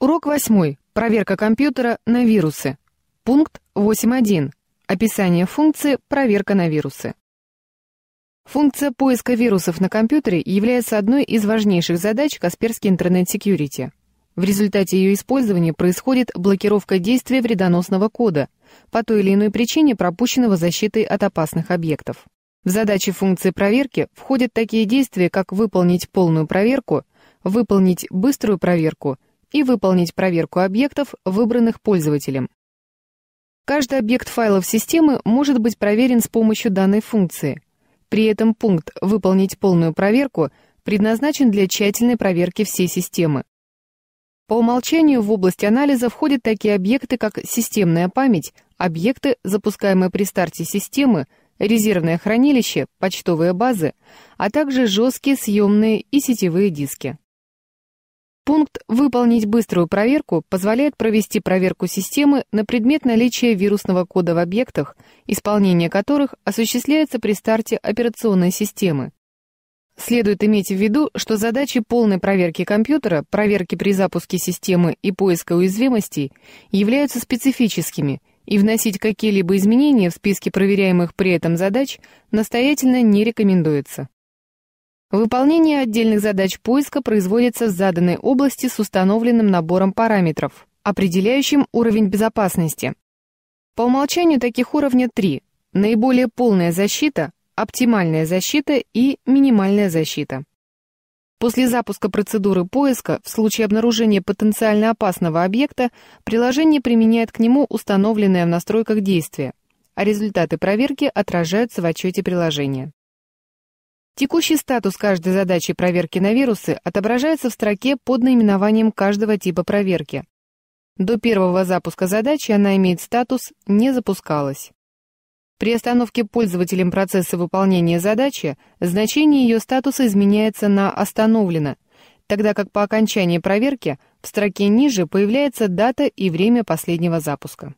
Урок 8. Проверка компьютера на вирусы. Пункт 8.1. Описание функции «Проверка на вирусы». Функция поиска вирусов на компьютере является одной из важнейших задач Касперский интернет-секьюрити. В результате ее использования происходит блокировка действия вредоносного кода, по той или иной причине пропущенного защитой от опасных объектов. В задачи функции проверки входят такие действия, как выполнить полную проверку, выполнить быструю проверку – и выполнить проверку объектов, выбранных пользователем. Каждый объект файлов системы может быть проверен с помощью данной функции. При этом пункт «Выполнить полную проверку» предназначен для тщательной проверки всей системы. По умолчанию в область анализа входят такие объекты, как системная память, объекты, запускаемые при старте системы, резервное хранилище, почтовые базы, а также жесткие, съемные и сетевые диски. Пункт «Выполнить быструю проверку» позволяет провести проверку системы на предмет наличия вирусного кода в объектах, исполнение которых осуществляется при старте операционной системы. Следует иметь в виду, что задачи полной проверки компьютера, проверки при запуске системы и поиска уязвимостей являются специфическими, и вносить какие-либо изменения в списке проверяемых при этом задач настоятельно не рекомендуется. Выполнение отдельных задач поиска производится в заданной области с установленным набором параметров, определяющим уровень безопасности. По умолчанию таких уровня три – наиболее полная защита, оптимальная защита и минимальная защита. После запуска процедуры поиска в случае обнаружения потенциально опасного объекта приложение применяет к нему установленное в настройках действие, а результаты проверки отражаются в отчете приложения. Текущий статус каждой задачи проверки на вирусы отображается в строке под наименованием каждого типа проверки. До первого запуска задачи она имеет статус «Не запускалась». При остановке пользователем процесса выполнения задачи значение ее статуса изменяется на «Остановлено», тогда как по окончании проверки в строке ниже появляется дата и время последнего запуска.